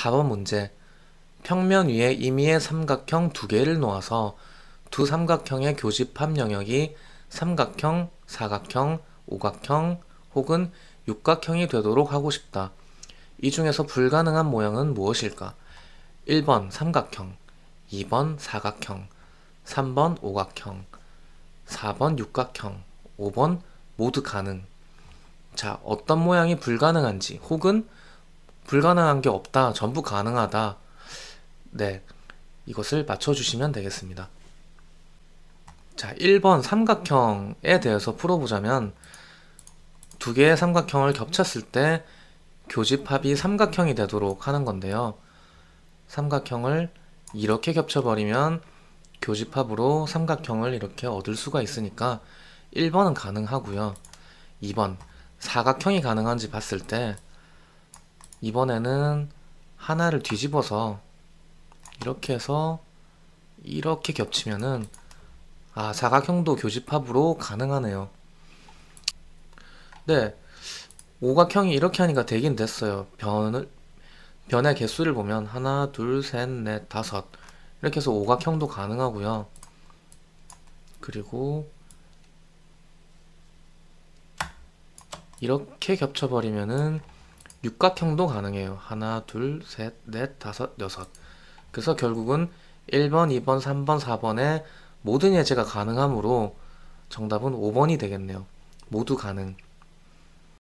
4번 문제. 평면 위에 임의의 삼각형 두 개를 놓아서 두 삼각형의 교집합 영역이 삼각형, 사각형, 오각형 혹은 육각형이 되도록 하고 싶다. 이 중에서 불가능한 모양은 무엇일까? 1번 삼각형, 2번 사각형, 3번 오각형, 4번 육각형, 5번 모두 가능. 자, 어떤 모양이 불가능한지 혹은 불가능한 게 없다. 전부 가능하다. 네. 이것을 맞춰주시면 되겠습니다. 자, 1번 삼각형에 대해서 풀어보자면 두 개의 삼각형을 겹쳤을 때 교집합이 삼각형이 되도록 하는 건데요. 삼각형을 이렇게 겹쳐버리면 교집합으로 삼각형을 이렇게 얻을 수가 있으니까 1번은 가능하고요. 2번 사각형이 가능한지 봤을 때 이번에는 하나를 뒤집어서 이렇게 해서 이렇게 겹치면은 아 사각형도 교집합으로 가능하네요 네 오각형이 이렇게 하니까 되긴 됐어요 변을 변의 개수를 보면 하나 둘셋넷 다섯 이렇게 해서 오각형도 가능하고요 그리고 이렇게 겹쳐버리면은 육각형도 가능해요. 하나, 둘, 셋, 넷, 다섯, 여섯. 그래서 결국은 1번, 2번, 3번, 4번의 모든 예제가 가능하므로 정답은 5번이 되겠네요. 모두 가능.